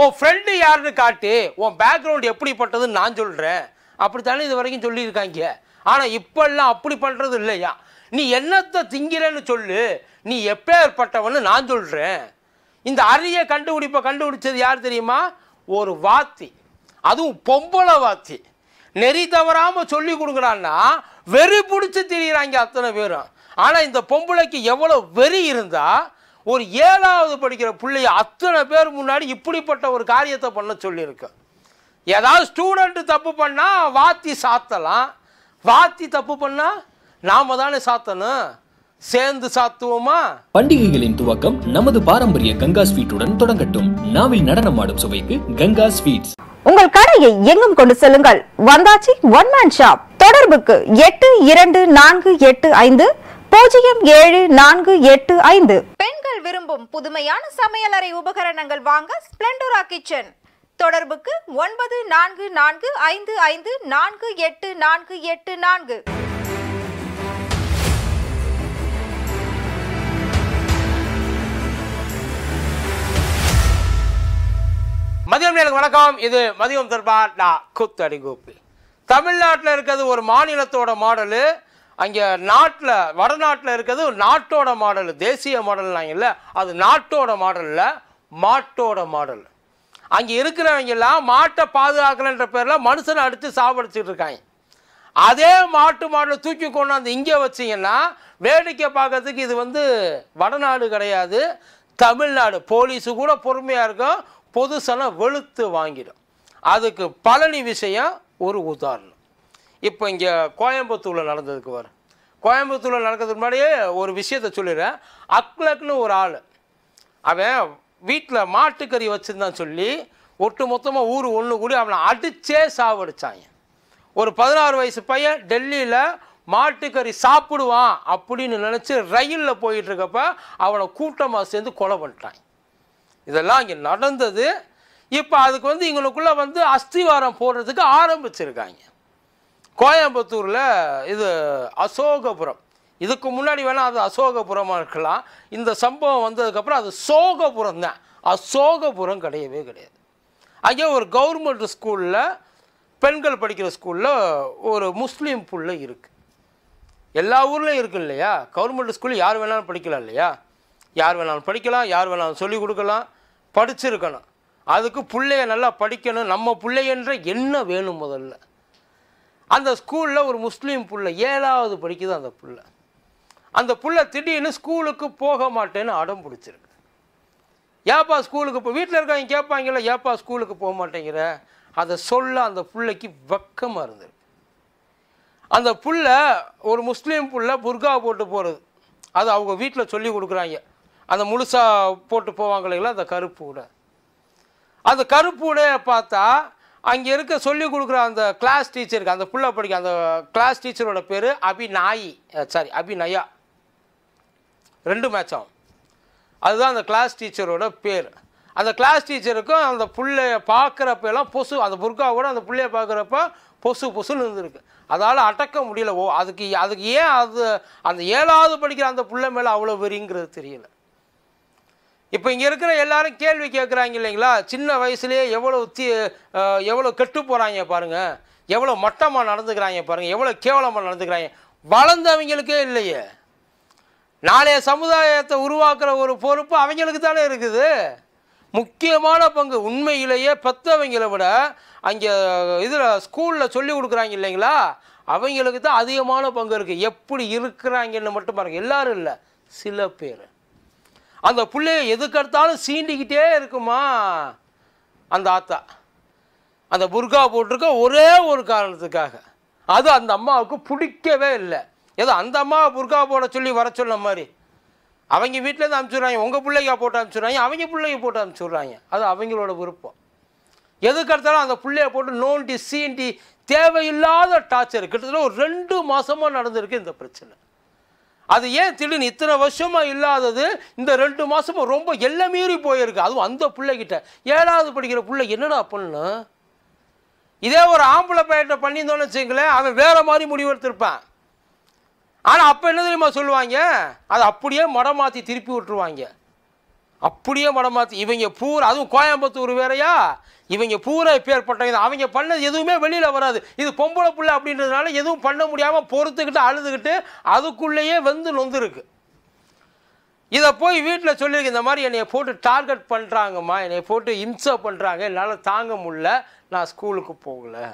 உன் ஃப்ரெண்டு யாருன்னு காட்டி உன் பேக்ரவுண்ட் எப்படிப்பட்டதுன்னு நான் சொல்கிறேன் அப்படித்தானே இது வரைக்கும் சொல்லியிருக்காங்க ஆனால் இப்பெல்லாம் அப்படி பண்ணுறது இல்லையா நீ என்னத்தை திங்கிறேன்னு சொல்லு நீ எப்பேற்பட்டவன்னு நான் சொல்கிறேன் இந்த அரிய கண்டுபிடிப்பை கண்டுபிடிச்சது யார் தெரியுமா ஒரு வாத்தி அதுவும் பொம்பளை வாத்தி நெறி தவறாமல் சொல்லி கொடுக்குறான்னா வெறி பிடிச்சி திரியிறாங்க அத்தனை பேரும் ஆனால் இந்த பொம்பளைக்கு எவ்வளோ வெறி இருந்தால் ஒரு ஏழாவது படிக்கிற பிள்ளைய அத்தனை பேர் முன்னாடி இப்படிப்பட்ட ஒரு காரியத்தை பண்ண சொல்லியிருக்க ஏதாவது ஸ்டூடெண்ட்டு தப்பு பண்ணால் வாத்தி சாத்தலாம் வாத்தி தப்பு பண்ணால் நாம தானே சாத்தணும் சேர்ந்து சாத்துவோமா பண்டிகைகளின் துவக்கம் நமது பாரம்பரிய கங்கா ஸ்வீட்டுடன் தொடங்கட்டும் நாவில் நடனமாடும் சுவைக்கு கங்கா ஸ்வீட்ஸ் உங்கள் கடையை எங்கும் கொண்டு செல்லுங்கள் வந்தாச்சி ஒன் மேன் ஷாப் தொடர்புக்கு எட்டு இரண்டு நான்கு எட்டு ஐந்து பூஜ்ஜியம் ஏழு நான்கு எட்டு ஐந்து பெண்கள் நீங்கள் விரும்பும் புதுமையான சமையலறை உபகரணங்கள் வாங்க ஸ்பிளண்டோரா கிச்சன் தொடர்புக்கு ஒன்பது நான்கு நான்கு ஐந்து ஐந்து நான்கு எட்டு நான்கு எட்டு நான்கு மதியம் வணக்கம் இது மதியம் தர்பார் நான் கூத்தடி கோப்பி தமிழ்நாட்டில் இருக்கிறது ஒரு மாநிலத்தோட மாடலு அங்கே நாட்டில் வடநாட்டில் இருக்கிறது நாட்டோட மாடல் தேசிய இல்லை அது நாட்டோட மாடலில் மாட்டோட மாடல் அங்கே இருக்கிறவங்கெல்லாம் மாட்டை பாதுகாக்கலன்ற பேரில் மனுஷனை அடித்து சாவடிச்சுட்டு இருக்காங்க அதே மாட்டு மாடலை தூக்கி கொண்டாந்து இங்கே வச்சிங்கன்னா வேடிக்கை பார்க்கறதுக்கு இது வந்து வடநாடு கிடையாது தமிழ்நாடு போலீஸு கூட பொறுமையாக இருக்கும் பொதுசனை வெளுத்து வாங்கிடும் அதுக்கு பழனி விஷயம் ஒரு உதாரணம் இப்போ இங்கே கோயம்புத்தூரில் நடந்ததுக்கு வர கோயம்புத்தூரில் நடக்கிறதுக்கு முன்னாடியே ஒரு விஷயத்த சொல்லிடுறேன் அக்லக்னு ஒரு ஆள் அவன் வீட்டில் மாட்டுக்கறி வச்சுருந்தான் சொல்லி ஒட்டு மொத்தமாக ஊர் ஒன்று கூடி அவனை அடித்தே சாவடிச்சாங்க ஒரு பதினாறு வயசு பையன் டெல்லியில் மாட்டுக்கறி சாப்பிடுவான் அப்படின்னு நினச்சி ரயிலில் போயிட்டுருக்கப்ப அவனை கூட்டமாக சேர்ந்து கொலை பண்ணிட்டாங்க இதெல்லாம் இங்கே நடந்தது இப்போ அதுக்கு வந்து இவங்களுக்குள்ளே வந்து அஸ்திவாரம் போடுறதுக்கு ஆரம்பிச்சிருக்காங்க கோயம்புத்தூரில் இது அசோகபுரம் இதுக்கு முன்னாடி வேணால் அது அசோகபுரமாக இருக்கலாம் இந்த சம்பவம் வந்ததுக்கப்புறம் அது சோகபுரம் தான் அசோகபுரம் கிடையவே கிடையாது அங்கே ஒரு கவர்மெண்ட் ஸ்கூலில் பெண்கள் படிக்கிற ஸ்கூலில் ஒரு முஸ்லீம் புள்ள இருக்குது எல்லா ஊர்லேயும் இருக்குது இல்லையா கவர்மெண்ட் ஸ்கூல் யார் வேணாலும் படிக்கலாம் இல்லையா யார் வேணாலும் படிக்கலாம் யார் வேணாலும் சொல்லிக் கொடுக்கலாம் படிச்சிருக்கணும் அதுக்கு பிள்ளைய நல்லா படிக்கணும் நம்ம பிள்ளைன்ற என்ன வேணும் முதல்ல அந்த ஸ்கூலில் ஒரு முஸ்லீம் புள்ள ஏழாவது படிக்குது அந்த புள்ள அந்த புள்ள திடீர்னு ஸ்கூலுக்கு போக மாட்டேன்னு அடம் பிடிச்சிருக்கு ஏப்பா ஸ்கூலுக்கு இப்போ வீட்டில் இருக்கவங்க கேட்பாங்கல்ல ஏப்பா ஸ்கூலுக்கு போக மாட்டேங்கிற அதை சொல்ல அந்த பிள்ளைக்கு வெக்கமாக இருந்திருக்கு அந்த புள்ள ஒரு முஸ்லீம் புள்ள புர்கா போட்டு போகிறது அது அவங்க வீட்டில் சொல்லி கொடுக்குறாங்க அந்த முழுசாக போட்டு போவாங்க இல்லைங்களா அந்த கருப்பு உடை அந்த கருப்பு உடையை பார்த்தா அங்கே இருக்க சொல்லி கொடுக்குற அந்த கிளாஸ் டீச்சருக்கு அந்த புள்ள படிக்க அந்த கிளாஸ் டீச்சரோட பேர் அபிநாயி சாரி அபிநயா ரெண்டு மேட்ச் ஆகும் அதுதான் அந்த கிளாஸ் டீச்சரோட பேர் அந்த கிளாஸ் டீச்சருக்கும் அந்த பிள்ளைய பார்க்குறப்ப எல்லாம் பொசு அந்த கூட அந்த பிள்ளைய பார்க்குறப்ப பொசு பொசுன்னு இருந்திருக்கு அதால் அடக்க முடியல ஓ அதுக்கு அதுக்கு ஏன் அது அந்த ஏழாவது படிக்கிற அந்த பிள்ளை மேலே அவ்வளோ வெறிங்கிறது தெரியல இப்போ இங்கே இருக்கிற எல்லாரும் கேள்வி கேட்குறாங்க இல்லைங்களா சின்ன வயசுலேயே எவ்வளோ தீ எவ்வளோ கெட்டு போகிறாங்க பாருங்கள் எவ்வளோ மட்டமாக நடந்துக்கிறாங்க பாருங்கள் எவ்வளோ கேவலமாக நடந்துக்கிறாங்க வளர்ந்தவங்களுக்கே இல்லையே நாளைய சமுதாயத்தை உருவாக்குற ஒரு பொறுப்பு அவங்களுக்கு தானே இருக்குது முக்கியமான பங்கு உண்மையிலேயே பெற்றவங்களை விட அங்கே இதில் ஸ்கூலில் சொல்லி கொடுக்குறாங்க இல்லைங்களா அவங்களுக்கு தான் அதிகமான பங்கு இருக்குது எப்படி இருக்கிறாங்கன்னு மட்டும் பாருங்கள் எல்லோரும் இல்லை சில பேர் அந்த பிள்ளைய எதுக்கெடுத்தாலும் சீண்டிக்கிட்டே இருக்குமா அந்த ஆத்தா அந்த புர்கா போட்டிருக்க ஒரே ஒரு காரணத்துக்காக அது அந்த அம்மாவுக்கு பிடிக்கவே இல்லை ஏதோ அந்த அம்மா புர்கா போட சொல்லி வர சொன்ன மாதிரி அவங்க வீட்டிலேருந்து அனுப்பிச்சுடுறாங்க உங்கள் பிள்ளைக்கா போட்டு அனுப்பிச்சுடுறாங்க அவங்க பிள்ளைங்க போட்டு அனுப்பிச்சுடுறாங்க அது அவங்களோட விருப்பம் எதுக்கெடுத்தாலும் அந்த பிள்ளைய போட்டு நோண்டி சீண்டி தேவையில்லாத டார்ச்சர் கிட்டத்தட்ட ஒரு ரெண்டு மாதமாக நடந்திருக்கு இந்த பிரச்சனை அது ஏன் திடீர்னு இத்தனை வருஷமாக இல்லாதது இந்த ரெண்டு மாசமும் ரொம்ப எல்லை மீறி போயிருக்கு அதுவும் அந்த பிள்ளைகிட்ட ஏழாவது படிக்கிற பிள்ளை என்னடா பண்ணு இதே ஒரு ஆம்பளை பையன்கிட்ட பண்ணியிருந்தோன்னு வச்சுங்களேன் அவன் வேறு மாதிரி முடிவெடுத்திருப்பான் ஆனால் அப்போ என்ன தெரியுமா சொல்லுவாங்க அதை அப்படியே மடம் மாற்றி திருப்பி விட்டுருவாங்க அப்படியே மடம் மாற்றி இவங்க பூரா அதுவும் கோயம்புத்தூர் வேறையா இவங்க பூரா பேர்பட்டவங்க அவங்க பண்ணது எதுவுமே வெளியில் வராது இது பொம்பளை புள்ள அப்படின்றதுனால எதுவும் பண்ண முடியாமல் பொறுத்துக்கிட்டு அழுதுகிட்டு அதுக்குள்ளேயே வந்து நொந்துருக்கு இதை போய் வீட்டில் சொல்லியிருக்கு இந்த மாதிரி என்னை போட்டு டார்கெட் பண்ணுறாங்கம்மா என்னை போட்டு இம்சா பண்ணுறாங்க என்னால் தாங்க முடில நான் ஸ்கூலுக்கு போகலை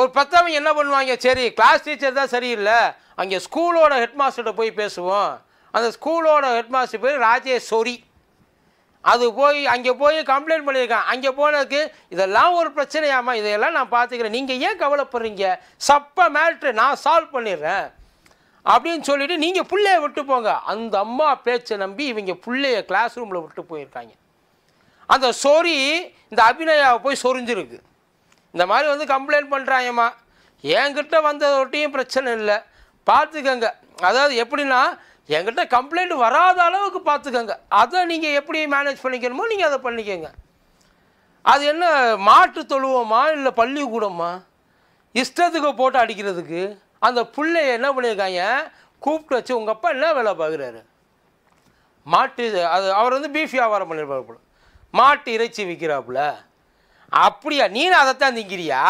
ஒரு பத்தவங்க என்ன பண்ணுவாங்க சரி கிளாஸ் டீச்சர் தான் சரியில்லை அங்கே ஸ்கூலோட ஹெட்மாஸ்டர்கிட்ட போய் பேசுவோம் அந்த ஸ்கூலோட ஹெட்மாஸ்டர் பேர் ராஜேஸ்வரி அது போய் அங்கே போய் கம்ப்ளைண்ட் பண்ணியிருக்கேன் அங்கே போனதுக்கு இதெல்லாம் ஒரு பிரச்சனையாமா இதையெல்லாம் நான் பார்த்துக்கிறேன் நீங்கள் ஏன் கவலைப்படுறீங்க சப்ப மேட்ரு நான் சால்வ் பண்ணிடுறேன் அப்படின்னு சொல்லிவிட்டு நீங்கள் பிள்ளைய விட்டு போங்க அந்த அம்மா பேச்சை நம்பி இவங்க பிள்ளைய கிளாஸ் ரூமில் விட்டு போயிருக்காங்க அந்த சொறி இந்த அபிநயாவை போய் சொரிஞ்சிருக்கு இந்த மாதிரி வந்து கம்ப்ளைண்ட் பண்ணுறாங்கம்மா என்கிட்ட வந்ததொட்டியும் பிரச்சனை இல்லை பார்த்துக்கங்க அதாவது எப்படின்னா எங்கிட்ட கம்ப்ளைண்ட் வராத அளவுக்கு பார்த்துக்கோங்க அதை நீங்கள் எப்படி மேனேஜ் பண்ணிக்கணுமோ நீங்கள் அதை பண்ணிக்கோங்க அது என்ன மாட்டு தொழுவோமா இல்லை பள்ளிக்கூடமா இஷ்டத்துக்கு போட்டு அடிக்கிறதுக்கு அந்த பிள்ளைய என்ன பண்ணியிருக்காங்க கூப்பிட்டு வச்சு உங்கள் அப்பா என்ன வேலை பார்க்குறாரு மாட்டு அது அவர் வந்து பீஃப் வியாபாரம் பண்ணியிருப்பாரு மாட்டு இறைச்சி விற்கிறாப்புல அப்படியா நீனும் அதைத்தான் திங்கிறியா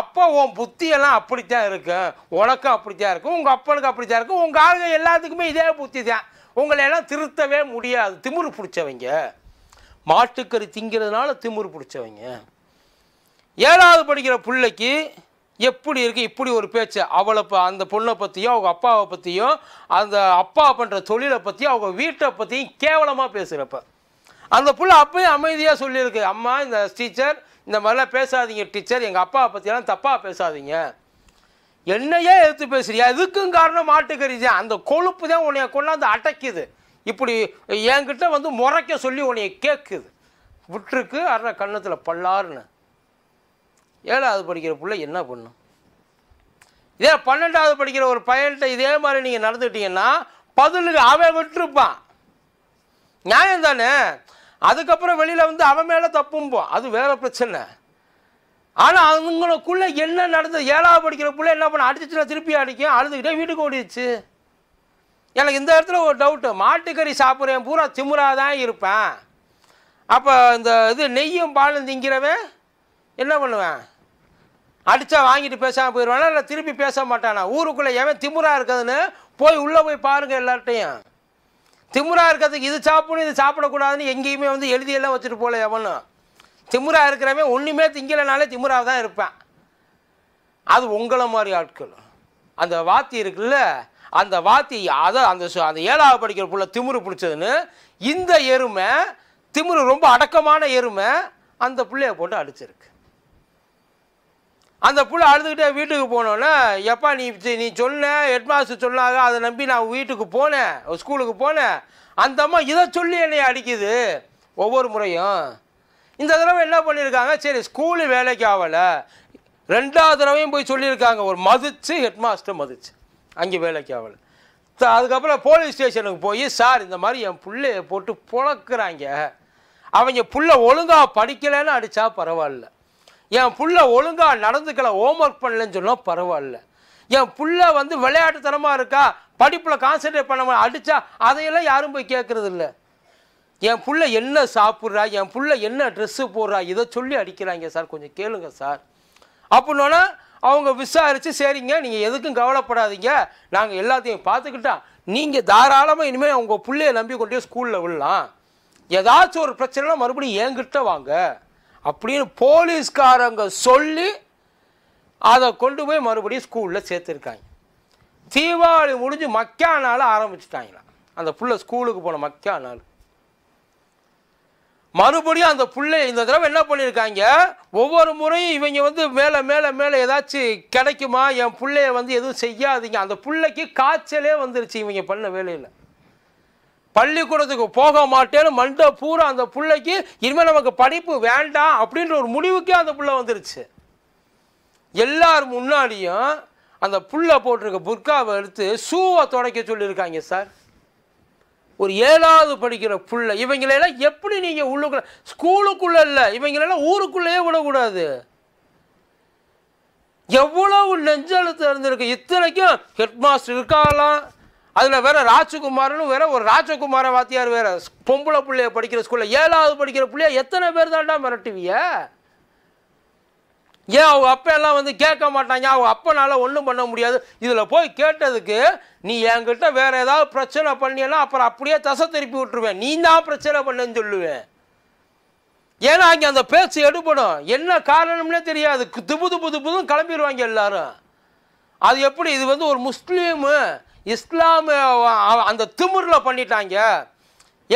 அப்போ உன் புத்தியெல்லாம் அப்படித்தான் இருக்கும் உனக்கும் அப்படித்தான் இருக்கும் உங்கள் அப்பனுக்கு அப்படித்தான் இருக்கும் உங்கள் ஆளுங்க எல்லாத்துக்குமே இதே புத்தி தான் உங்களை எல்லாம் திருத்தவே முடியாது திமிரு பிடிச்சவங்க மாட்டுக்கறி திங்கிறதுனால திமிரு பிடிச்சவங்க ஏழாவது படிக்கிற பிள்ளைக்கு எப்படி இருக்குது இப்படி ஒரு பேச்சு அவளை ப அந்த பொண்ணை பற்றியும் அவங்க அப்பாவை பற்றியும் அந்த அப்பா பண்ணுற தொழிலை பற்றியும் அவங்க வீட்டை பற்றியும் கேவலமாக பேசுகிறப்ப அந்த புள்ள அப்பயும் அமைதியாக சொல்லியிருக்கு அம்மா இந்த டீச்சர் இந்த மாதிரிலாம் பேசாதீங்க டீச்சர் எங்கள் அப்பாவை பற்றியெல்லாம் தப்பாக பேசாதீங்க என்னையே எடுத்து பேசுறியா எதுக்கும் காரணம் மாட்டுக்கறி அந்த கொழுப்பு தான் உன்னைய கொண்டாந்து அடைக்குது இப்படி என்கிட்ட வந்து முறைக்க சொல்லி உன்னைய கேட்குது விட்டுருக்கு அற கண்ணத்தில் பல்லாருன்னு ஏழாவது படிக்கிற பிள்ளை என்ன பண்ணும் இதே பன்னெண்டாவது படிக்கிற ஒரு பையன்கிட்ட இதே மாதிரி நீங்கள் நடந்துக்கிட்டீங்கன்னா பதிலுக்கு அவன் விட்டுருப்பான் நியாயம் தானே அதுக்கப்புறம் வெளியில் வந்து அவன் மேலே தப்பும்போம் அது வேறு பிரச்சனை ஆனால் அவங்களுக்குள்ளே என்ன நடந்தது ஏழாவது படிக்கிற பிள்ளை என்ன பண்ண அடிச்சுச்சுனா திருப்பி அடிக்கும் அழுதுகிட்டே வீட்டுக்கு ஓடிடுச்சு எனக்கு இந்த இடத்துல ஒரு டவுட்டு மாட்டுக்கறி சாப்பிட்றேன் பூரா திமுறாக தான் இருப்பேன் அப்போ இந்த இது நெய்யும் பாலும் திங்கிறவன் என்ன பண்ணுவேன் அடித்தா வாங்கிட்டு பேசாமல் போயிடுவானா இல்லை திருப்பி பேச மாட்டானா ஊருக்குள்ளே எவன் திமுறா இருக்குதுன்னு போய் உள்ளே போய் பாருங்கள் எல்லார்ட்டையும் திமுறா இருக்கிறதுக்கு இது சாப்பிடணும் இது சாப்பிடக்கூடாதுன்னு எங்கேயுமே வந்து எழுதியெல்லாம் வச்சுட்டு போகல எவனும் திமுறா இருக்கிறவன் ஒன்றுமே திங்கலைனாலே திமுறாக தான் இருப்பேன் அது உங்களை மாதிரி ஆட்கள் அந்த வாத்தி இருக்குல்ல அந்த வாத்தி அதை அந்த அந்த ஏழாவது படிக்கிற புள்ள திமுரு பிடிச்சதுன்னு இந்த எருமை திமுரு ரொம்ப அடக்கமான எருமை அந்த பிள்ளைய போட்டு அடிச்சிருக்கு அந்த புள்ள அழுதுகிட்டே வீட்டுக்கு போனோன்னே எப்பா நீ நீ சொன்ன ஹெட்மாஸ்டர் சொன்னாக அதை நம்பி நான் வீட்டுக்கு போனேன் ஸ்கூலுக்கு போனேன் அந்த அம்மா இதை சொல்லி என்னை அடிக்குது ஒவ்வொரு முறையும் இந்த தடவை என்ன பண்ணியிருக்காங்க சரி ஸ்கூலு வேலைக்கு ஆகலை ரெண்டாவது தடவையும் போய் சொல்லியிருக்காங்க ஒரு மதிச்சு ஹெட்மாஸ்டர் மதிச்சு அங்கே வேலைக்கு ஆகலை அதுக்கப்புறம் போலீஸ் ஸ்டேஷனுக்கு போய் சார் இந்த மாதிரி என் பிள்ளைய போட்டு புழக்கிறாங்க அவங்க புள்ள ஒழுங்காக படிக்கலைன்னு அடித்தா பரவாயில்ல என் புள்ள ஒழுங்காக நடந்துக்கல ஹோம் ஒர்க் பண்ணலன்னு சொன்னால் பரவாயில்ல என் புள்ள வந்து விளையாட்டுத்தனமாக இருக்கா படிப்பில் கான்சென்ட்ரேட் பண்ண அடித்தா அதையெல்லாம் யாரும் போய் கேட்குறது இல்லை என் புள்ள என்ன சாப்பிட்றா என் புள்ள என்ன ட்ரெஸ்ஸு போடுறா இதை சொல்லி அடிக்கிறாங்க சார் கொஞ்சம் கேளுங்க சார் அப்படின்னோன்னா அவங்க விசாரித்து சரிங்க நீங்கள் எதுக்கும் கவலைப்படாதீங்க நாங்கள் எல்லாத்தையும் பார்த்துக்கிட்டா நீங்கள் தாராளமாக இனிமேல் அவங்க பிள்ளைய நம்பி கொண்டே ஸ்கூலில் விடலாம் ஏதாச்சும் ஒரு பிரச்சனைலாம் மறுபடியும் என்கிட்ட வாங்க அப்படின்னு போலீஸ்காரங்க சொல்லி அதை கொண்டு போய் மறுபடியும் ஸ்கூலில் சேர்த்துருக்காங்க தீபாவளி முடிஞ்சு மக்கா நாள் ஆரம்பிச்சிட்டாங்களாம் அந்த புள்ள ஸ்கூலுக்கு போன மக்கா நாள் மறுபடியும் அந்த பிள்ளை இந்த தடவை என்ன பண்ணியிருக்காங்க ஒவ்வொரு முறையும் இவங்க வந்து மேலே மேலே மேலே ஏதாச்சும் கிடைக்குமா என் பிள்ளைய வந்து எதுவும் செய்யாதீங்க அந்த பிள்ளைக்கு காய்ச்சலே வந்துருச்சு இவங்க பண்ண வேலையில் பள்ளிக்கூடத்துக்கு போக மாட்டேன்னு மண்ட பூரா அந்த பிள்ளைக்கு இனிமேல் நமக்கு படிப்பு வேண்டாம் அப்படின்ற ஒரு முடிவுக்கே அந்த பிள்ளை வந்துருச்சு எல்லார் முன்னாடியும் அந்த புள்ள போட்டிருக்க புர்காவை எடுத்து சூவை தொடக்க சொல்லியிருக்காங்க சார் ஒரு ஏழாவது படிக்கிற புள்ள இவங்களெல்லாம் எப்படி நீங்கள் உள்ளுக்குள்ள ஸ்கூலுக்குள்ளே இல்லை இவங்களெல்லாம் ஊருக்குள்ளேயே விடக்கூடாது எவ்வளவு நெஞ்சழுத்தம் இருந்திருக்கு இத்தனைக்கும் ஹெட் மாஸ்டர் இருக்காலாம் அதில் வேற ராஜகுமார்னு வேற ஒரு ராஜகுமார வாத்தியார் வேற பொம்பளை பிள்ளைய படிக்கிற ஸ்கூலில் ஏழாவது படிக்கிற பிள்ளைய எத்தனை பேர் தான்டா மிரட்டுவிய ஏன் அவங்க அப்பெல்லாம் எல்லாம் வந்து கேட்க மாட்டாங்க அவங்க அப்பனால ஒன்றும் பண்ண முடியாது இதில் போய் கேட்டதுக்கு நீ என்கிட்ட வேற ஏதாவது பிரச்சனை பண்ணியனா அப்புறம் அப்படியே தசை திருப்பி விட்டுருவேன் நீ தான் பிரச்சனை பண்ணுன்னு சொல்லுவேன் ஏன்னா அங்கே அந்த பேச்சு எடுப்படும் என்ன காரணம்னே தெரியாது துபு புது புதும் கிளம்பிடுவாங்க எல்லாரும் அது எப்படி இது வந்து ஒரு முஸ்லீமு இஸ்லாம் அந்த திமுறில் பண்ணிட்டாங்க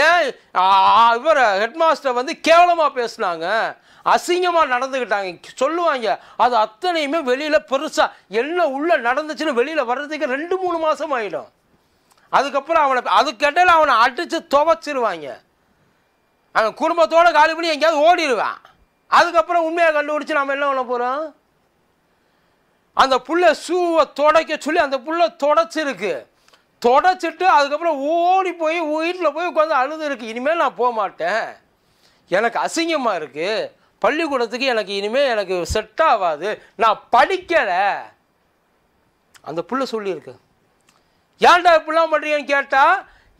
ஏன் இவர் ஹெட்மாஸ்டர் வந்து கேவலமாக பேசினாங்க அசிங்கமாக நடந்துக்கிட்டாங்க சொல்லுவாங்க அது அத்தனையுமே வெளியில் பெருசாக என்ன உள்ளே நடந்துச்சுன்னு வெளியில் வர்றதுக்கு ரெண்டு மூணு மாதம் ஆகிடும் அதுக்கப்புறம் அவனை அதுக்கிடையில் அவனை அடித்து துவச்சிருவாங்க அவன் குடும்பத்தோடு காலி பண்ணி எங்கேயாவது ஓடிடுவான் அதுக்கப்புறம் உண்மையை கண்டுபிடிச்சி நம்ம என்ன பண்ண போகிறோம் அந்த புள்ள ஷூவை தொடக்க சொல்லி அந்த புள்ள தொடச்சிருக்கு தொடச்சிட்டு அதுக்கப்புறம் ஓடி போய் வீட்டில் போய் உட்காந்து அழுது இருக்கு இனிமேல் நான் போக மாட்டேன் எனக்கு அசிங்கமாக இருக்குது பள்ளிக்கூடத்துக்கு எனக்கு இனிமேல் எனக்கு செட் ஆகாது நான் படிக்கலை அந்த புள்ள சொல்லியிருக்கு ஏன்டா இப்படிலாம் பண்ணுறீங்கன்னு கேட்டால்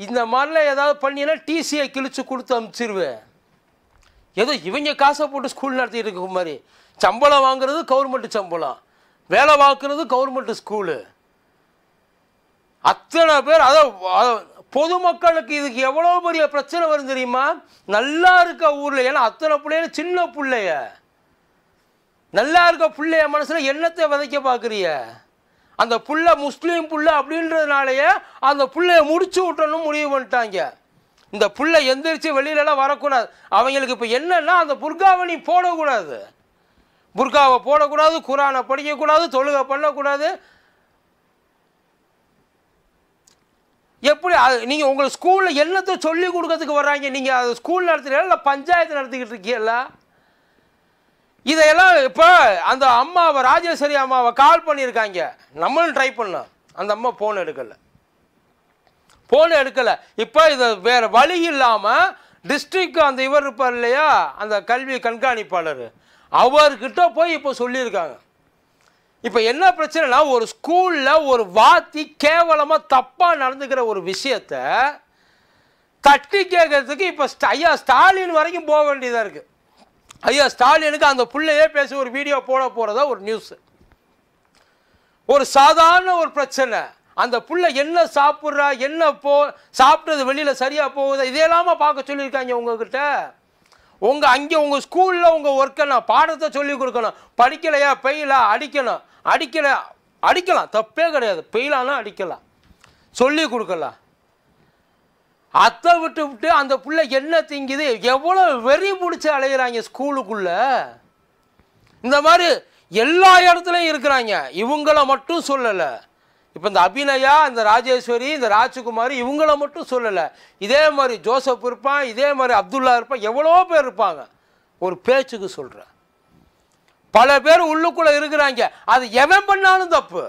இந்த மாதிரிலாம் ஏதாவது பண்ணினா டிசியை கிழிச்சு கொடுத்து அனுப்பிச்சிருவேன் ஏதோ இவங்க காசை போட்டு ஸ்கூல் நடத்திட்டு இருக்க மாதிரி சம்பளம் வாங்குறது கவர்மெண்ட் சம்பளம் வேலை வாக்குறது கவர்மெண்ட் ஸ்கூலு அத்தனை பேர் அதை பொதுமக்களுக்கு இதுக்கு எவ்வளோ பெரிய பிரச்சனை வரும் தெரியுமா நல்லா இருக்க ஊரில் ஏன்னா அத்தனை பிள்ளைய சின்ன பிள்ளைய நல்லா இருக்க பிள்ளைய மனசில் என்னத்தை விதைக்க பார்க்குறிய அந்த புள்ள முஸ்லீம் புள்ள அப்படின்றதுனாலயே அந்த பிள்ளைய முடிச்சு விட்டணும் முடிவு பண்ணிட்டாங்க இந்த புள்ள எந்திரிச்சு வெளியிலலாம் வரக்கூடாது அவங்களுக்கு இப்போ என்னன்னா அந்த புர்காவணி போடக்கூடாது புர்காவை போடக்கூடாது குரானை படிக்கக்கூடாது தொழுகை பண்ணக்கூடாது எப்படி அது நீங்கள் உங்கள் ஸ்கூலில் என்னத்தை சொல்லி கொடுக்கறதுக்கு வர்றாங்க நீங்கள் அது ஸ்கூல் நடத்துகிறீங்க இல்லை பஞ்சாயத்து நடத்திக்கிட்டு இருக்கீங்கல்ல இதையெல்லாம் இப்போ அந்த அம்மாவை ராஜேஸ்வரி அம்மாவை கால் பண்ணியிருக்காங்க நம்மளும் ட்ரை பண்ணோம் அந்த அம்மா ஃபோன் எடுக்கலை ஃபோன் எடுக்கலை இப்போ இதை வேறு வழி இல்லாமல் டிஸ்ட்ரிக்ட் அந்த இவர் இருப்பார் இல்லையா அந்த கல்வி கண்காணிப்பாளர் அவர்கிட்ட போய் இப்போ சொல்லியிருக்காங்க இப்போ என்ன பிரச்சனைனா ஒரு ஸ்கூலில் ஒரு வாத்தி கேவலமாக தப்பாக நடந்துக்கிற ஒரு விஷயத்த தட்டி கேட்கறதுக்கு இப்போ ஐயா ஸ்டாலின் வரைக்கும் போக வேண்டியதாக இருக்குது ஐயா ஸ்டாலினுக்கு அந்த பிள்ளையே பேசி ஒரு வீடியோ போட போகிறதா ஒரு நியூஸ் ஒரு சாதாரண ஒரு பிரச்சனை அந்த புள்ள என்ன சாப்பிட்றா என்ன போ சாப்பிட்றது வெளியில் சரியாக போகுதா இதையெல்லாமா பார்க்க சொல்லியிருக்காங்க உங்ககிட்ட உங்கள் அங்கே உங்கள் ஸ்கூலில் உங்கள் ஒர்க்கை நான் பாடத்தை சொல்லி கொடுக்கணும் படிக்கலையா பெயில அடிக்கணும் அடிக்கலை அடிக்கலாம் தப்பே கிடையாது பெயிலானா அடிக்கலாம் சொல்லி கொடுக்கலாம் அத்தை விட்டு விட்டு அந்த பிள்ளை என்ன திங்குது எவ்வளோ வெறி பிடிச்சி அலையிறாங்க ஸ்கூலுக்குள்ள இந்த மாதிரி எல்லா இடத்துலையும் இருக்கிறாங்க இவங்கள மட்டும் சொல்லலை இப்போ இந்த அபிநயா இந்த ராஜேஸ்வரி இந்த ராஜகுமாரி இவங்கள மட்டும் சொல்லலை இதே மாதிரி ஜோசப் இருப்பான் இதே மாதிரி அப்துல்லா இருப்பான் எவ்வளோ பேர் இருப்பாங்க ஒரு பேச்சுக்கு சொல்கிறேன் பல பேர் உள்ளுக்குள்ளே இருக்கிறாங்க அது எவன் பண்ணாலும் தப்பு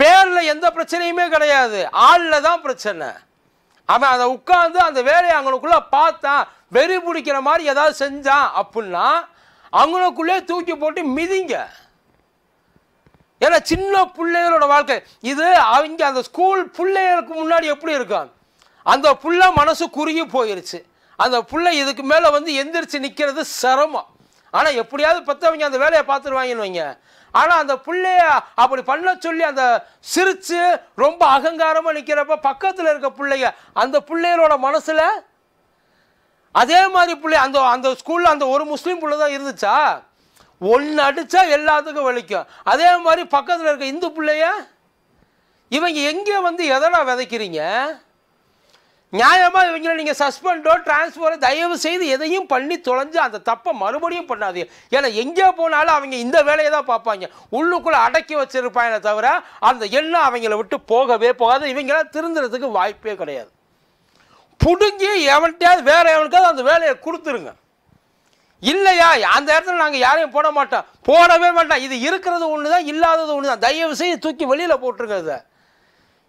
பேரில் எந்த பிரச்சனையுமே கிடையாது ஆளில் தான் பிரச்சனை அவன் அதை உட்காந்து அந்த வேலையை அவங்களுக்குள்ளே பார்த்தான் வெறி பிடிக்கிற மாதிரி ஏதாவது செஞ்சான் அப்படின்னா அவங்களுக்குள்ளே தூக்கி போட்டு மிதிங்க ஏன்னா சின்ன பிள்ளைகளோட வாழ்க்கை இது அவங்க அந்த ஸ்கூல் பிள்ளைகளுக்கு முன்னாடி எப்படி இருக்கும் அந்த புள்ள மனசு குறுகி போயிருச்சு அந்த பிள்ளை இதுக்கு மேலே வந்து எந்திரிச்சு நிற்கிறது சிரமம் ஆனால் எப்படியாவது பத்து அவங்க அந்த வேலையை பார்த்துருவாங்கன்னு வைங்க ஆனால் அந்த பிள்ளைய அப்படி பண்ண சொல்லி அந்த சிரித்து ரொம்ப அகங்காரமாக நிற்கிறப்ப பக்கத்தில் இருக்க பிள்ளைங்க அந்த பிள்ளைகளோட மனசில் அதே மாதிரி பிள்ளை அந்த அந்த ஸ்கூலில் அந்த ஒரு முஸ்லீம் பிள்ளை தான் இருந்துச்சா ஒன்று அடித்தா எல்லாத்துக்கும் வலிக்கும் அதே மாதிரி பக்கத்தில் இருக்க இந்து பிள்ளைய இவங்க எங்கே வந்து எதனா விதைக்கிறீங்க நியாயமாக இவங்களை நீங்கள் சஸ்பெண்டோ டிரான்ஸ்ஃபரோ தயவு செய்து எதையும் பண்ணி தொலைஞ்சு அந்த தப்பை மறுபடியும் பண்ணாது ஏன்னா எங்கே போனாலும் அவங்க இந்த வேலையை தான் பார்ப்பாங்க உள்ளுக்குள்ளே அடக்கி வச்சுருப்பாங்க தவிர அந்த எண்ணம் அவங்கள விட்டு போகவே போகாது இவங்களாம் திருந்துறதுக்கு வாய்ப்பே கிடையாது பிடுங்கி எவன்கிட்டயாவது வேறு எவனுக்காவது அந்த வேலையை கொடுத்துருங்க இல்லையா அந்த இடத்துல நாங்கள் யாரையும் போட மாட்டோம் போடவே மாட்டோம் இது இருக்கிறது ஒன்று தான் இல்லாதது ஒன்று தான் தயவு செய்து தூக்கி வெளியில் போட்டிருக்கிறத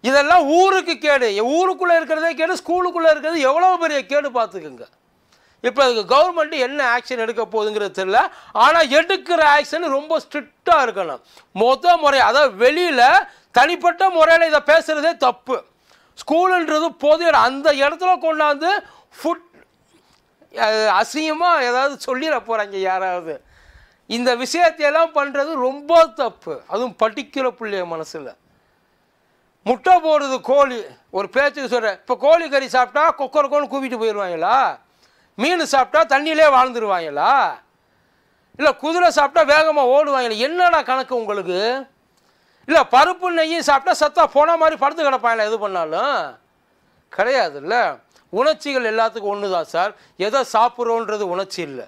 இதெல்லாம் ஊருக்கு கேடு ஊருக்குள்ளே இருக்கிறதே கேடு ஸ்கூலுக்குள்ளே இருக்கிறது எவ்வளோ பெரிய கேடு பார்த்துக்குங்க இப்போ அதுக்கு கவர்மெண்ட் என்ன ஆக்ஷன் எடுக்க போகுதுங்கிறது தெரியல ஆனால் எடுக்கிற ஆக்ஷன் ரொம்ப ஸ்ட்ரிக்டாக இருக்கணும் மொத்த முறை அதாவது வெளியில் தனிப்பட்ட முறையில் இதை பேசுகிறதே தப்பு ஸ்கூலுன்றது பொது அந்த இடத்துல கொண்டாந்து ஃபுட் அசிங்கமாக ஏதாவது சொல்லிட போகிறாங்க யாராவது இந்த விஷயத்தையெல்லாம் பண்ணுறது ரொம்ப தப்பு அதுவும் படிக்கிற பிள்ளைய மனசில் முட்டை போடுறது கோழி ஒரு பேச்சுக்கு சொல்கிறேன் இப்போ கோழி கறி சாப்பிட்டா கொக்கரக்கோன்னு கூப்பிட்டு போயிடுவாங்களா மீன் சாப்பிட்டா தண்ணியிலே வாழ்ந்துருவாங்களா இல்லை குதிரை சாப்பிட்டா வேகமாக ஓடுவாங்களா என்னடா கணக்கு உங்களுக்கு இல்லை பருப்பு நெய்யும் சாப்பிட்டா சத்தா போன மாதிரி படுத்து கிடப்பாங்களா எது பண்ணாலும் கிடையாதுல்ல உணர்ச்சிகள் எல்லாத்துக்கும் ஒன்று தான் சார் எதை சாப்பிட்றோன்றது உணர்ச்சி இல்லை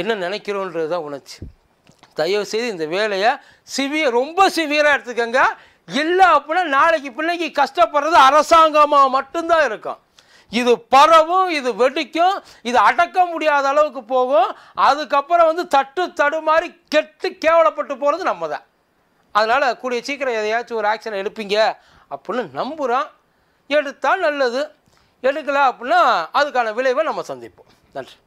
என்ன நினைக்கிறோன்றது தான் உணர்ச்சி தயவுசெய்து இந்த வேலையை சிவிய ரொம்ப சிவியராக எடுத்துக்கோங்க இல்லை அப்படின்னா நாளைக்கு பிள்ளைக்கு கஷ்டப்படுறது அரசாங்கமாக மட்டும்தான் இருக்கும் இது பரவும் இது வெடிக்கும் இது அடக்க முடியாத அளவுக்கு போகும் அதுக்கப்புறம் வந்து தட்டு தடுமாறி கெட்டு கேவலப்பட்டு போகிறது நம்ம தான் அதனால் கூடிய சீக்கிரம் எதையாச்சும் ஒரு ஆக்ஷன் எடுப்பீங்க அப்படின்னு நம்புகிறோம் எடுத்தால் நல்லது எடுக்கல அப்படின்னா அதுக்கான விளைவை நம்ம சந்திப்போம் நன்றி